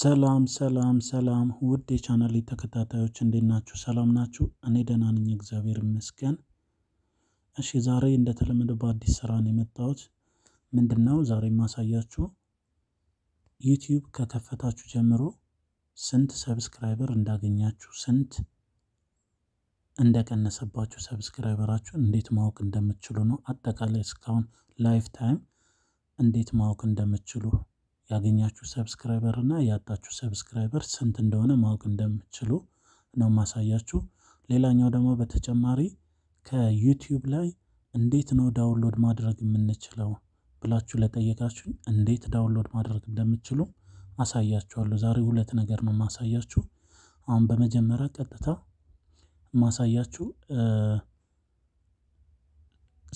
ሰላም ሰላም ሰላም ውድ የቻናሌ ተከታታዮች እንዴት ናችሁ? ሰላም ናችሁ? እኔ ደህና ነኝ፣ እግዚአብሔር ይመስገን። እሺ ዛሬ እንደተለመደ በአዲስ ስራ ነው የመጣሁት። ምንድን ነው ዛሬ የማሳያችሁ ዩቲዩብ ከከፈታችሁ ጀምሮ ስንት ሰብስክራይበር እንዳገኛችሁ፣ ስንት እንደቀነሰባችሁ፣ ሰብስክራይበራችሁ እንዴት ማወቅ እንደምትችሉ ነው። አጠቃላይ እስካሁን ላይፍ ታይም እንዴት ማወቅ እንደምትችሉ ያገኛችሁ ሰብስክራይበር እና ያጣችሁ ሰብስክራይበር ስንት እንደሆነ ማወቅ እንደምችሉ ነው ማሳያችሁ። ሌላኛው ደግሞ በተጨማሪ ከዩቲዩብ ላይ እንዴት ነው ዳውንሎድ ማድረግ የምንችለው ብላችሁ ለጠየቃችሁ እንዴት ዳውንሎድ ማድረግ እንደምችሉ አሳያችኋለሁ። ዛሬ ሁለት ነገር ነው ማሳያችሁ። አሁን በመጀመሪያ ቀጥታ ማሳያችሁ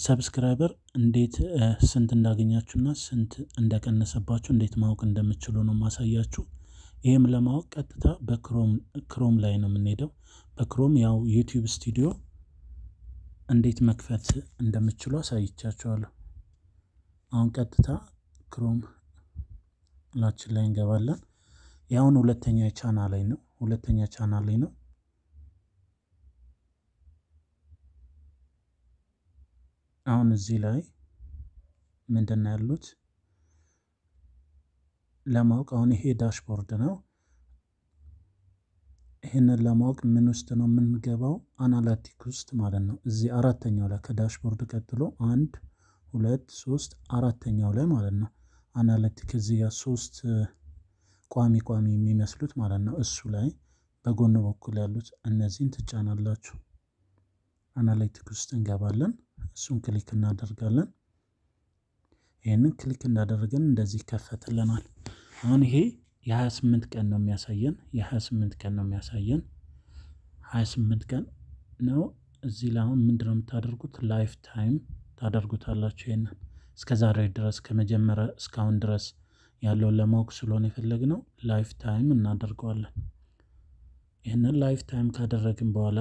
ሰብስክራይበር እንዴት ስንት እንዳገኛችሁና ስንት እንደቀነሰባችሁ እንዴት ማወቅ እንደምችሉ ነው ማሳያችሁ። ይህም ለማወቅ ቀጥታ በክሮም ላይ ነው የምንሄደው። በክሮም ያው ዩቲዩብ ስቱዲዮ እንዴት መክፈት እንደምችሉ አሳይቻችኋለሁ። አሁን ቀጥታ ክሮም ላችን ላይ እንገባለን። ያሁን ሁለተኛ ቻና ላይ ነው ሁለተኛ ቻና ላይ ነው አሁን እዚህ ላይ ምንድን ነው ያሉት ለማወቅ አሁን ይሄ ዳሽቦርድ ነው። ይህንን ለማወቅ ምን ውስጥ ነው የምንገባው? አናላቲክ ውስጥ ማለት ነው። እዚህ አራተኛው ላይ ከዳሽቦርድ ቀጥሎ አንድ ሁለት ሶስት አራተኛው ላይ ማለት ነው። አናላቲክ እዚህ ያ ሶስት ቋሚ ቋሚ የሚመስሉት ማለት ነው። እሱ ላይ በጎን በኩል ያሉት እነዚህን ትጫናላችሁ። አናላቲክ ውስጥ እንገባለን። እሱን ክሊክ እናደርጋለን። ይህንን ክሊክ እንዳደረገን እንደዚህ ይከፈትልናል። አሁን ይሄ የ28 ቀን ነው የሚያሳየን የ28 ቀን ነው የሚያሳየን 28 ቀን ነው። እዚህ ላይ አሁን ምንድነው የምታደርጉት? ላይፍ ታይም ታደርጉታላችሁ። ይሄንን እስከ ዛሬ ድረስ ከመጀመሪያ እስካሁን ድረስ ያለውን ለማወቅ ስለሆነ የፈለግነው ላይፍ ታይም እናደርገዋለን። ይህንን ላይፍ ታይም ካደረግን በኋላ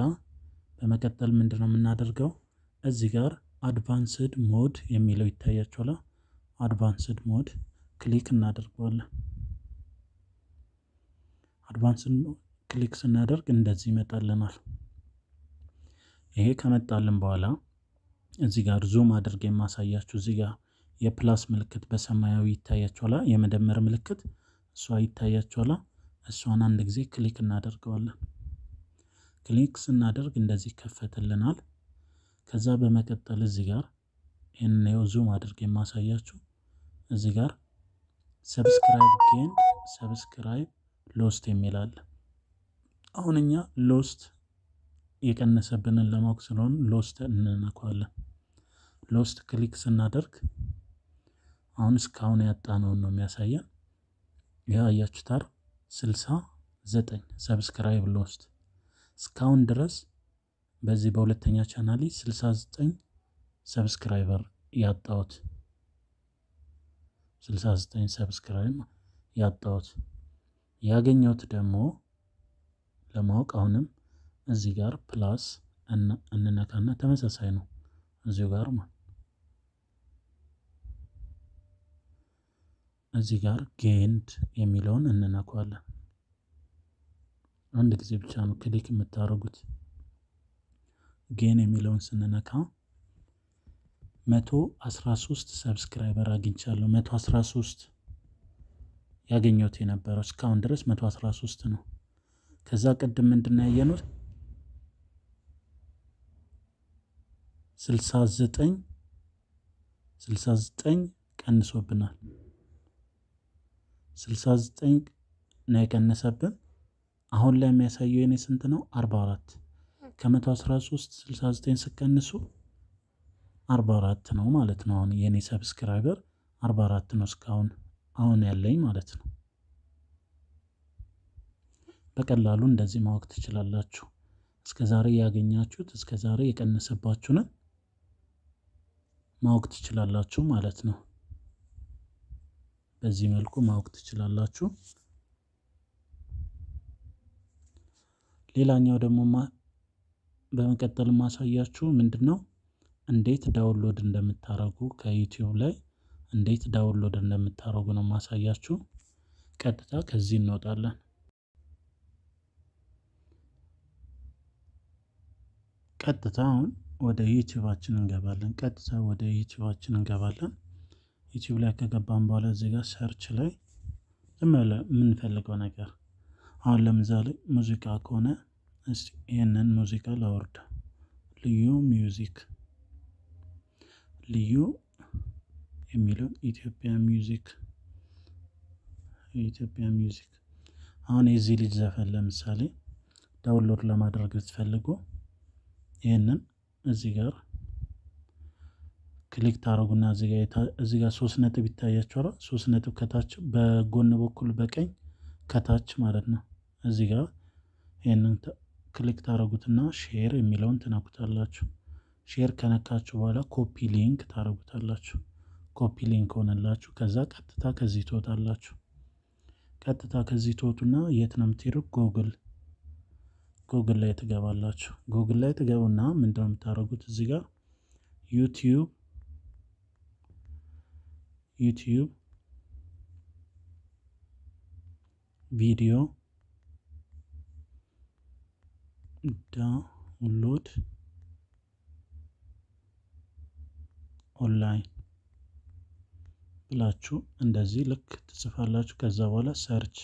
በመቀጠል ምንድነው የምናደርገው እዚህ ጋር አድቫንስድ ሞድ የሚለው ይታያችኋል። አድቫንስድ ሞድ ክሊክ እናደርገዋለን። አድቫንስድ ክሊክ ስናደርግ እንደዚህ ይመጣልናል። ይሄ ከመጣልን በኋላ እዚህ ጋር ዙም አድርገ የማሳያችሁ እዚህ ጋር የፕላስ ምልክት በሰማያዊ ይታያችኋል። የመደመር ምልክት እሷ ይታያችኋል። እሷን አንድ ጊዜ ክሊክ እናደርገዋለን። ክሊክ ስናደርግ እንደዚህ ይከፈትልናል። ከዛ በመቀጠል እዚህ ጋር ይህንን ዙም አድርግ የማሳያችሁ እዚህ ጋር ሰብስክራይብ ጌንድ ሰብስክራይብ ሎስት አለ አሁን እኛ ሎስት የቀነሰብንን ለማወቅ ስለሆን ሎስት እንነኳለን። ሎስት ክሊክ ስናደርግ አሁን እስካሁን ያጣነውን ነው የሚያሳየን። ይህ አያችሁታር ስልሳ ዘጠኝ ሰብስክራይብ ሎስት እስካሁን ድረስ በዚህ በሁለተኛ ቻናሌ 69 ሰብስክራይበር ያጣሁት 69 ሰብስክራይብ ያጣሁት ያገኘሁት ደግሞ ለማወቅ አሁንም እዚህ ጋር ፕላስ እንነካና ተመሳሳይ ነው እዚሁ ጋር ማ እዚህ ጋር ጌንድ የሚለውን እንነካዋለን። አንድ ጊዜ ብቻ ነው ክሊክ የምታደርጉት። ጌን የሚለውን ስንነካ መቶ አስራ ሶስት ሰብስክራይበር አግኝቻለሁ። መቶ አስራ ሶስት ያገኘሁት የነበረው እስካሁን ድረስ መቶ አስራ ሶስት ነው። ከዛ ቅድም ምንድን ያየኑት ስልሳ ዘጠኝ ስልሳ ዘጠኝ ቀንሶብናል። ስልሳ ዘጠኝ ነው የቀነሰብን። አሁን ላይ የሚያሳየው የኔ ስንት ነው? አርባ አራት ከ113 69 ስቀንሱ 44 ነው ማለት ነው። አሁን የእኔ ሰብስክራይበር 44 ነው እስካሁን አሁን ያለኝ ማለት ነው። በቀላሉ እንደዚህ ማወቅ ትችላላችሁ። እስከ ዛሬ ያገኛችሁት እስከ ዛሬ የቀነሰባችሁን ማወቅ ትችላላችሁ ማለት ነው። በዚህ መልኩ ማወቅ ትችላላችሁ። ሌላኛው ደግሞ በመቀጠል ማሳያችሁ ምንድን ነው እንዴት ዳውንሎድ እንደምታደረጉ ከዩቲዩብ ላይ እንዴት ዳውንሎድ እንደምታደረጉ ነው ማሳያችሁ። ቀጥታ ከዚህ እንወጣለን። ቀጥታ አሁን ወደ ዩቲዩባችን እንገባለን። ቀጥታ ወደ ዩቲዩባችን እንገባለን። ዩቲዩብ ላይ ከገባን በኋላ እዚህ ጋር ሰርች ላይ ዝም ብለን የምንፈልገው ነገር አሁን ለምሳሌ ሙዚቃ ከሆነ እስቲ ይህንን ሙዚቃ ላውርድ። ልዩ ሚውዚክ ልዩ የሚለው ኢትዮጵያ ሚውዚክ የኢትዮጵያ ሚውዚክ። አሁን የዚህ ልጅ ዘፈን ለምሳሌ ዳውንሎድ ለማድረግ ብትፈልጉ ይህንን እዚህ ጋር ክሊክ ታደረጉና እዚህ ጋር ሶስት ነጥብ ይታያቸዋል። ሶስት ነጥብ ከታች በጎን በኩል በቀኝ ከታች ማለት ነው። እዚህ ጋር ይህንን ክሊክ ታደረጉትና ሼር የሚለውን ትነኩታላችሁ። ሼር ከነካችሁ በኋላ ኮፒ ሊንክ ታደረጉታላችሁ። ኮፒ ሊንክ ሆነላችሁ። ከዛ ቀጥታ ከዚህ ትወጣላችሁ። ቀጥታ ከዚህ ትወጡና የት ነው የምትሄዱ? ጉግል ጉግል ላይ ትገባላችሁ። ጉግል ላይ ትገቡና ምንድነው የምታደረጉት? እዚህ ጋር ዩቲዩብ ዩቲዩብ ቪዲዮ ዳውንሎድ ኦንላይን ብላችሁ እንደዚህ ልክ ትጽፋላችሁ። ከዛ በኋላ ሰርች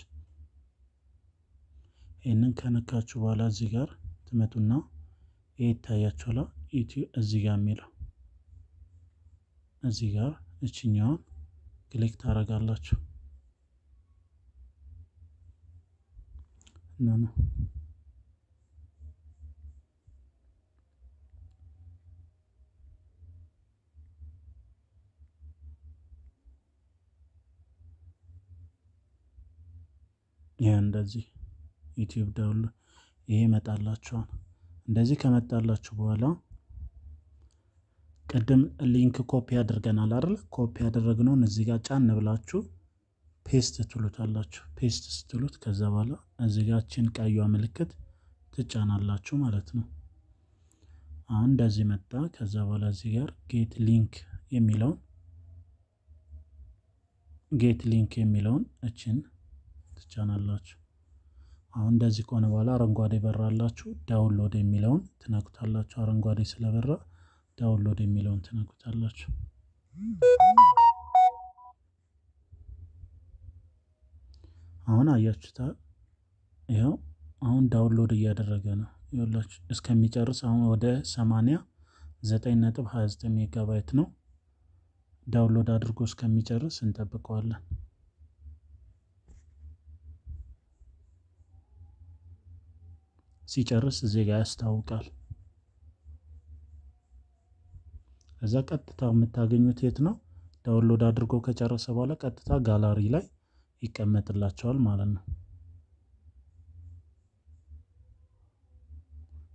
ይህንን ከነካችሁ በኋላ እዚህ ጋር ትመጡና ይህ ይታያችኋላ። ዩቲዩብ እዚህ ጋር የሚለው እዚህ ጋር እችኛዋን ክሊክ ታደርጋላችሁ ነው ይሄ እንደዚህ ዩቲዩብ ዳውሎ ይሄ ይመጣላችኋል። እንደዚህ ከመጣላችሁ በኋላ ቅድም ሊንክ ኮፒ አድርገናል አይደል? ኮፒ ያደረግነውን እዚህ ጋር ጫን ብላችሁ ፔስት ትሉታላችሁ። ፔስት ስትሉት ከዛ በኋላ እዚህ ጋር ቺን ቀዩዋ ምልክት ትጫናላችሁ ማለት ነው። አሁን እንደዚህ መጣ። ከዛ በኋላ እዚህ ጋር ጌት ሊንክ የሚለውን ጌት ሊንክ የሚለውን እችን ትጫናላችሁ። አሁን እንደዚህ ከሆነ በኋላ አረንጓዴ በራላችሁ፣ አላችሁ ዳውንሎድ የሚለውን ትነኩታላችሁ። አረንጓዴ ስለበራ ዳውንሎድ የሚለውን ትነኩታላችሁ። አሁን አያችሁታ፣ ይኸው አሁን ዳውንሎድ እያደረገ ነው ይላችሁ እስከሚጨርስ አሁን ወደ 89.29 ሜጋባይት ነው። ዳውንሎድ አድርጎ እስከሚጨርስ እንጠብቀዋለን። ሲጨርስ እዚህ ጋር ያስታውቃል። እዛ ቀጥታ የምታገኙት የት ነው? ዳውንሎድ አድርጎ ከጨረሰ በኋላ ቀጥታ ጋላሪ ላይ ይቀመጥላቸዋል ማለት ነው።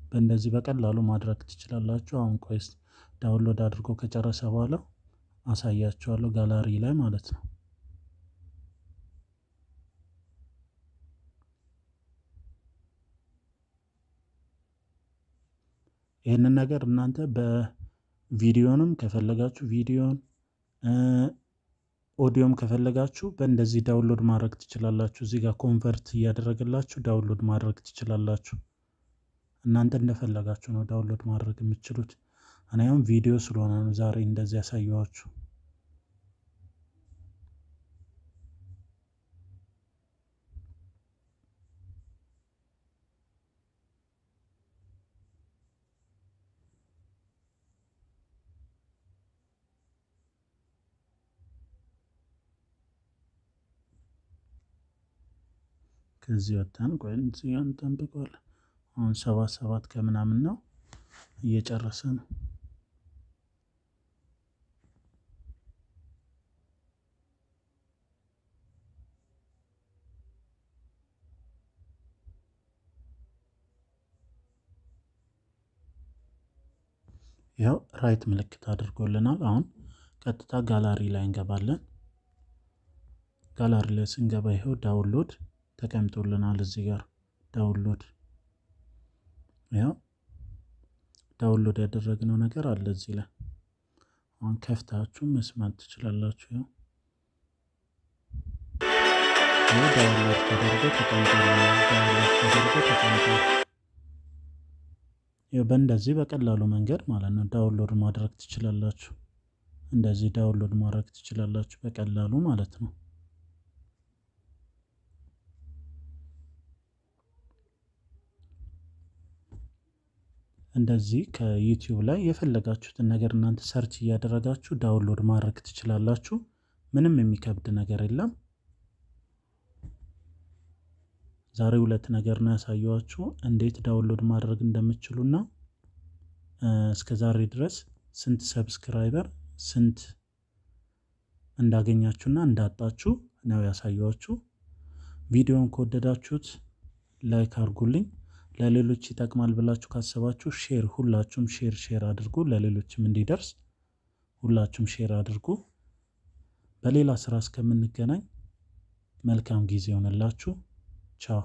በእንደዚህ በቀላሉ ማድረግ ትችላላችሁ። አሁን ቆይስ ዳውንሎድ አድርጎ ከጨረሰ በኋላ አሳያችኋለሁ ጋላሪ ላይ ማለት ነው። ይህንን ነገር እናንተ በቪዲዮንም ከፈለጋችሁ ቪዲዮን ኦዲዮም ከፈለጋችሁ በእንደዚህ ዳውንሎድ ማድረግ ትችላላችሁ። እዚህ ጋር ኮንቨርት እያደረገላችሁ ዳውንሎድ ማድረግ ትችላላችሁ። እናንተ እንደፈለጋችሁ ነው ዳውንሎድ ማድረግ የምትችሉት። እኔም ቪዲዮ ስለሆነ ነው ዛሬ እንደዚህ ያሳየኋችሁ። ከዚህ ወጣን። ቆይን እዚህ ጋር አሁን ሰባት ሰባት ከምናምን ነው እየጨረሰ ነው። ይኸው ራይት ምልክት አድርጎልናል። አሁን ቀጥታ ጋላሪ ላይ እንገባለን። ጋላሪ ላይ ስንገባ ይኸው ዳውንሎድ ተቀምጦልናል። እዚህ ጋር ዳውንሎድ ያው ዳውንሎድ ያደረግነው ነገር አለ እዚህ ላይ አሁን ከፍታችሁ መስማት ትችላላችሁ። ያው ዳውንሎድ ተደርጎ ተቀምጦልናል። በእንደዚህ በቀላሉ መንገድ ማለት ነው ዳውንሎድ ማድረግ ትችላላችሁ። እንደዚህ ዳውንሎድ ማድረግ ትችላላችሁ በቀላሉ ማለት ነው። እንደዚህ ከዩቲዩብ ላይ የፈለጋችሁትን ነገር እናንተ ሰርች እያደረጋችሁ ዳውንሎድ ማድረግ ትችላላችሁ። ምንም የሚከብድ ነገር የለም። ዛሬ ሁለት ነገር ነው ያሳየኋችሁ እንዴት ዳውንሎድ ማድረግ እንደምችሉና እስከ ዛሬ ድረስ ስንት ሰብስክራይበር ስንት እንዳገኛችሁና እንዳጣችሁ ነው ያሳየኋችሁ። ቪዲዮን ከወደዳችሁት ላይክ አድርጉልኝ። ለሌሎች ይጠቅማል ብላችሁ ካሰባችሁ ሼር ሁላችሁም ሼር ሼር አድርጉ። ለሌሎችም እንዲደርስ ሁላችሁም ሼር አድርጉ። በሌላ ስራ እስከምንገናኝ መልካም ጊዜ ይሆንላችሁ። ቻው